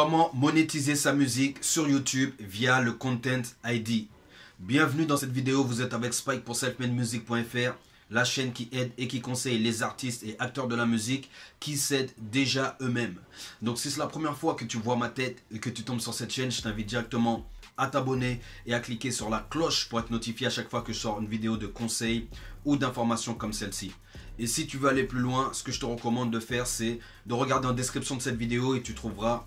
Comment monétiser sa musique sur YouTube via le Content ID. Bienvenue dans cette vidéo, vous êtes avec Spike pour selfmademusic.fr, la chaîne qui aide et qui conseille les artistes et acteurs de la musique qui s'aident déjà eux-mêmes. Donc si c'est la première fois que tu vois ma tête et que tu tombes sur cette chaîne, je t'invite directement à t'abonner et à cliquer sur la cloche pour être notifié à chaque fois que je sors une vidéo de conseil ou d'informations comme celle-ci. Et si tu veux aller plus loin, ce que je te recommande de faire, c'est de regarder en description de cette vidéo et tu trouveras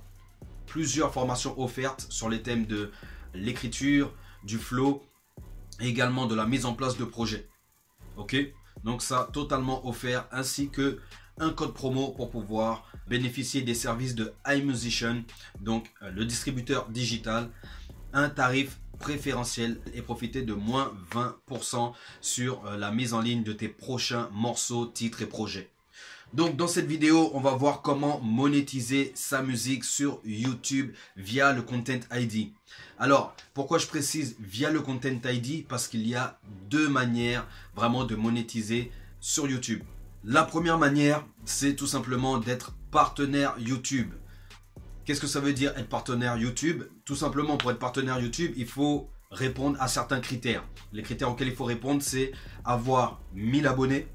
plusieurs formations offertes sur les thèmes de l'écriture, du flow, et également de la mise en place de projets. Ok Donc ça, totalement offert, ainsi que un code promo pour pouvoir bénéficier des services de iMusician, donc euh, le distributeur digital, un tarif préférentiel et profiter de moins 20% sur euh, la mise en ligne de tes prochains morceaux, titres et projets. Donc dans cette vidéo, on va voir comment monétiser sa musique sur YouTube via le Content ID. Alors, pourquoi je précise via le Content ID Parce qu'il y a deux manières vraiment de monétiser sur YouTube. La première manière, c'est tout simplement d'être partenaire YouTube. Qu'est-ce que ça veut dire être partenaire YouTube Tout simplement, pour être partenaire YouTube, il faut répondre à certains critères. Les critères auxquels il faut répondre, c'est avoir 1000 abonnés,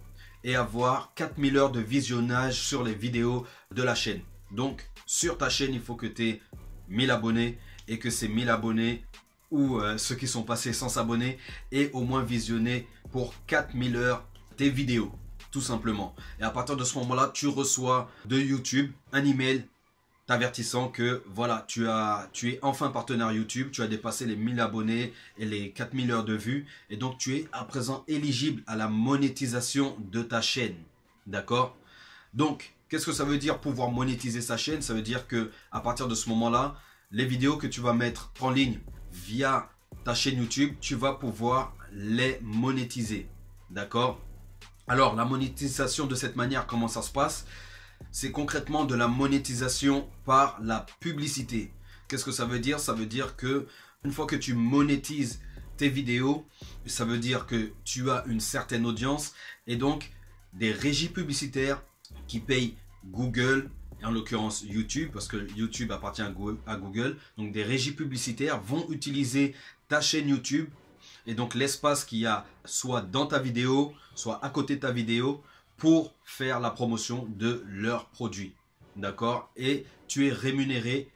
et avoir 4000 heures de visionnage sur les vidéos de la chaîne. Donc, sur ta chaîne, il faut que tu aies 1000 abonnés et que ces 1000 abonnés ou euh, ceux qui sont passés sans s'abonner aient au moins visionné pour 4000 heures tes vidéos, tout simplement. Et à partir de ce moment-là, tu reçois de YouTube un email t'avertissant que voilà, tu, as, tu es enfin partenaire YouTube, tu as dépassé les 1000 abonnés et les 4000 heures de vues et donc tu es à présent éligible à la monétisation de ta chaîne. D'accord Donc, qu'est-ce que ça veut dire pouvoir monétiser sa chaîne Ça veut dire que à partir de ce moment-là, les vidéos que tu vas mettre en ligne via ta chaîne YouTube, tu vas pouvoir les monétiser. D'accord Alors, la monétisation de cette manière, comment ça se passe c'est concrètement de la monétisation par la publicité. Qu'est-ce que ça veut dire Ça veut dire que une fois que tu monétises tes vidéos, ça veut dire que tu as une certaine audience et donc des régies publicitaires qui payent Google, en l'occurrence YouTube, parce que YouTube appartient à Google. Donc des régies publicitaires vont utiliser ta chaîne YouTube et donc l'espace qu'il y a soit dans ta vidéo, soit à côté de ta vidéo pour faire la promotion de leurs produits. D'accord Et tu es rémunéré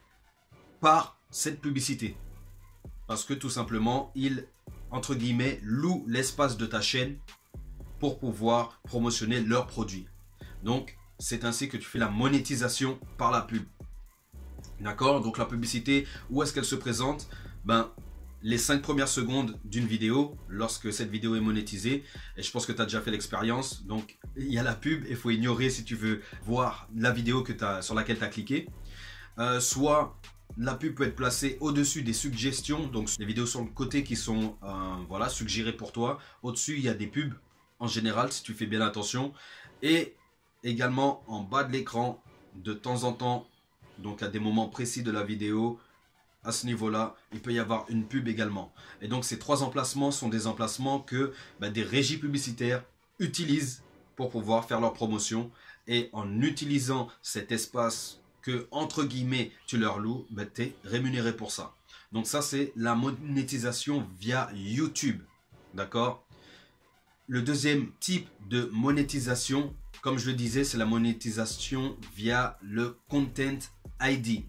par cette publicité. Parce que tout simplement, ils, entre guillemets, louent l'espace de ta chaîne pour pouvoir promotionner leurs produits. Donc, c'est ainsi que tu fais la monétisation par la pub. D'accord Donc, la publicité, où est-ce qu'elle se présente Ben, les 5 premières secondes d'une vidéo lorsque cette vidéo est monétisée. Et je pense que tu as déjà fait l'expérience. Donc, il y a la pub et il faut ignorer si tu veux voir la vidéo que as, sur laquelle tu as cliqué. Euh, soit la pub peut être placée au-dessus des suggestions, donc les vidéos sont le côté qui sont euh, voilà, suggérées pour toi. Au-dessus, il y a des pubs en général si tu fais bien attention. Et également en bas de l'écran, de temps en temps, donc à des moments précis de la vidéo, à ce niveau-là, il peut y avoir une pub également. Et donc ces trois emplacements sont des emplacements que bah, des régies publicitaires utilisent pour pouvoir faire leur promotion. Et en utilisant cet espace que, entre guillemets, tu leur loues, bah, tu es rémunéré pour ça. Donc ça, c'est la monétisation via YouTube. D'accord Le deuxième type de monétisation, comme je le disais, c'est la monétisation via le Content ID.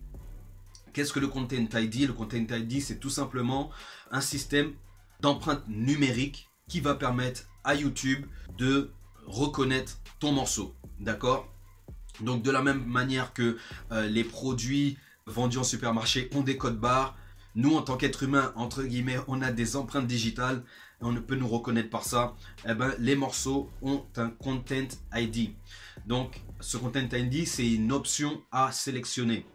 Qu'est-ce que le Content ID Le Content ID, c'est tout simplement un système d'empreinte numérique qui va permettre à YouTube de reconnaître ton morceau. D'accord Donc de la même manière que euh, les produits vendus en supermarché ont des codes barres, nous en tant qu'êtres humains, entre guillemets, on a des empreintes digitales et on ne peut nous reconnaître par ça. Eh ben, les morceaux ont un Content ID. Donc ce Content ID, c'est une option à sélectionner.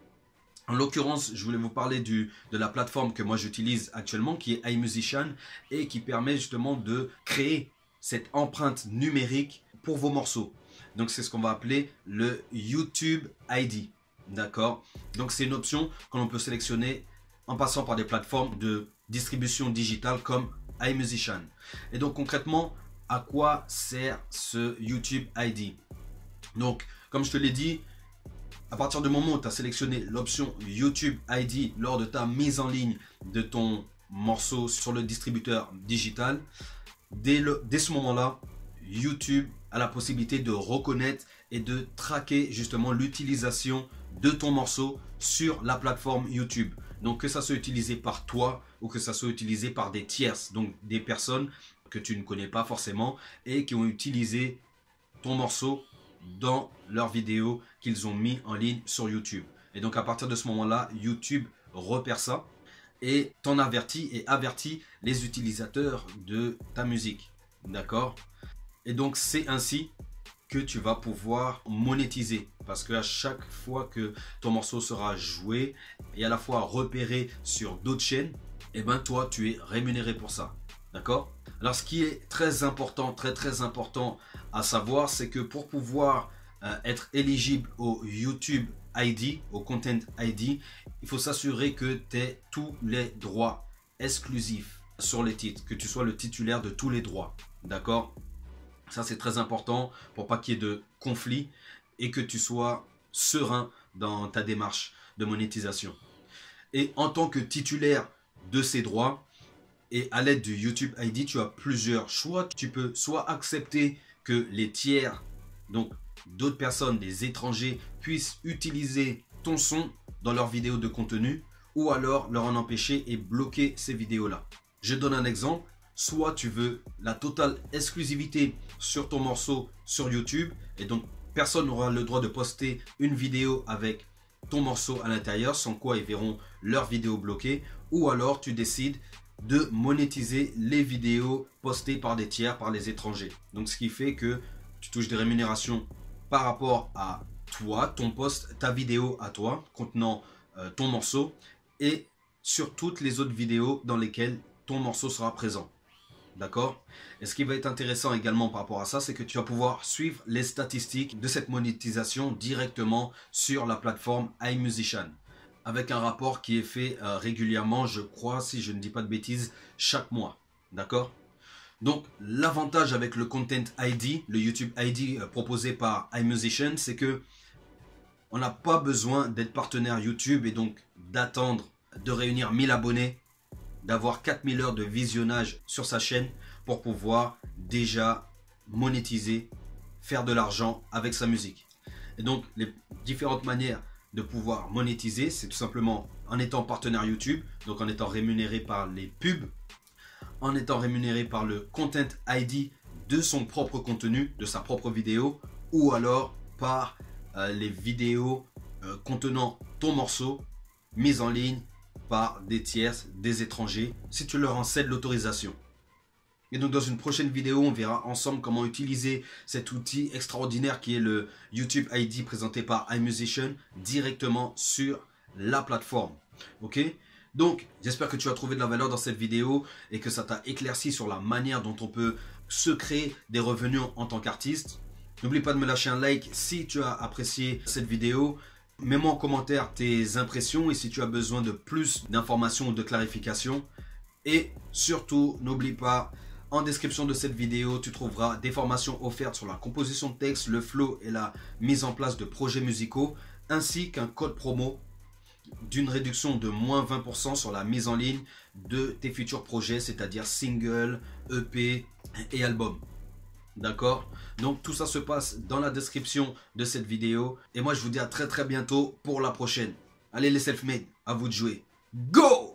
En l'occurrence, je voulais vous parler du, de la plateforme que moi j'utilise actuellement, qui est iMusician, et qui permet justement de créer cette empreinte numérique pour vos morceaux. Donc c'est ce qu'on va appeler le YouTube ID. D'accord Donc c'est une option que l'on peut sélectionner en passant par des plateformes de distribution digitale comme iMusician. Et donc concrètement, à quoi sert ce YouTube ID Donc, comme je te l'ai dit, à partir du moment où tu as sélectionné l'option YouTube ID lors de ta mise en ligne de ton morceau sur le distributeur digital, dès, dès ce moment-là, YouTube a la possibilité de reconnaître et de traquer justement l'utilisation de ton morceau sur la plateforme YouTube. Donc que ça soit utilisé par toi ou que ça soit utilisé par des tierces, donc des personnes que tu ne connais pas forcément et qui ont utilisé ton morceau dans leurs vidéos qu'ils ont mis en ligne sur YouTube. Et donc à partir de ce moment-là, YouTube repère ça et t'en avertit et avertit les utilisateurs de ta musique. D'accord Et donc c'est ainsi que tu vas pouvoir monétiser parce qu'à chaque fois que ton morceau sera joué et à la fois repéré sur d'autres chaînes, et eh ben toi tu es rémunéré pour ça. D'accord alors ce qui est très important, très très important à savoir, c'est que pour pouvoir euh, être éligible au YouTube ID, au Content ID, il faut s'assurer que tu aies tous les droits exclusifs sur les titres, que tu sois le titulaire de tous les droits. D'accord Ça c'est très important pour pas qu'il y ait de conflit et que tu sois serein dans ta démarche de monétisation. Et en tant que titulaire de ces droits, et à l'aide du YouTube ID, tu as plusieurs choix. Tu peux soit accepter que les tiers, donc d'autres personnes, des étrangers, puissent utiliser ton son dans leurs vidéos de contenu ou alors leur en empêcher et bloquer ces vidéos-là. Je donne un exemple. Soit tu veux la totale exclusivité sur ton morceau sur YouTube et donc personne n'aura le droit de poster une vidéo avec ton morceau à l'intérieur, sans quoi ils verront leur vidéo bloquée. Ou alors tu décides de monétiser les vidéos postées par des tiers, par les étrangers. Donc ce qui fait que tu touches des rémunérations par rapport à toi, ton poste, ta vidéo à toi, contenant euh, ton morceau, et sur toutes les autres vidéos dans lesquelles ton morceau sera présent. D'accord Et ce qui va être intéressant également par rapport à ça, c'est que tu vas pouvoir suivre les statistiques de cette monétisation directement sur la plateforme iMusician avec un rapport qui est fait euh, régulièrement, je crois, si je ne dis pas de bêtises, chaque mois. D'accord Donc, l'avantage avec le Content ID, le YouTube ID euh, proposé par iMusician, c'est que on n'a pas besoin d'être partenaire YouTube et donc d'attendre de réunir 1000 abonnés, d'avoir 4000 heures de visionnage sur sa chaîne pour pouvoir déjà monétiser, faire de l'argent avec sa musique. Et donc, les différentes manières de pouvoir monétiser, c'est tout simplement en étant partenaire YouTube, donc en étant rémunéré par les pubs, en étant rémunéré par le Content ID de son propre contenu, de sa propre vidéo, ou alors par euh, les vidéos euh, contenant ton morceau mis en ligne par des tierces, des étrangers, si tu leur en cèdes l'autorisation. Et donc dans une prochaine vidéo, on verra ensemble comment utiliser cet outil extraordinaire qui est le YouTube ID présenté par iMusician directement sur la plateforme. Ok donc, j'espère que tu as trouvé de la valeur dans cette vidéo et que ça t'a éclairci sur la manière dont on peut se créer des revenus en tant qu'artiste. N'oublie pas de me lâcher un like si tu as apprécié cette vidéo. Mets-moi en commentaire tes impressions et si tu as besoin de plus d'informations ou de clarifications. Et surtout, n'oublie pas en description de cette vidéo, tu trouveras des formations offertes sur la composition de texte, le flow et la mise en place de projets musicaux, ainsi qu'un code promo d'une réduction de moins 20% sur la mise en ligne de tes futurs projets, c'est-à-dire single, EP et album. D'accord Donc tout ça se passe dans la description de cette vidéo. Et moi je vous dis à très très bientôt pour la prochaine. Allez les self-made, à vous de jouer. Go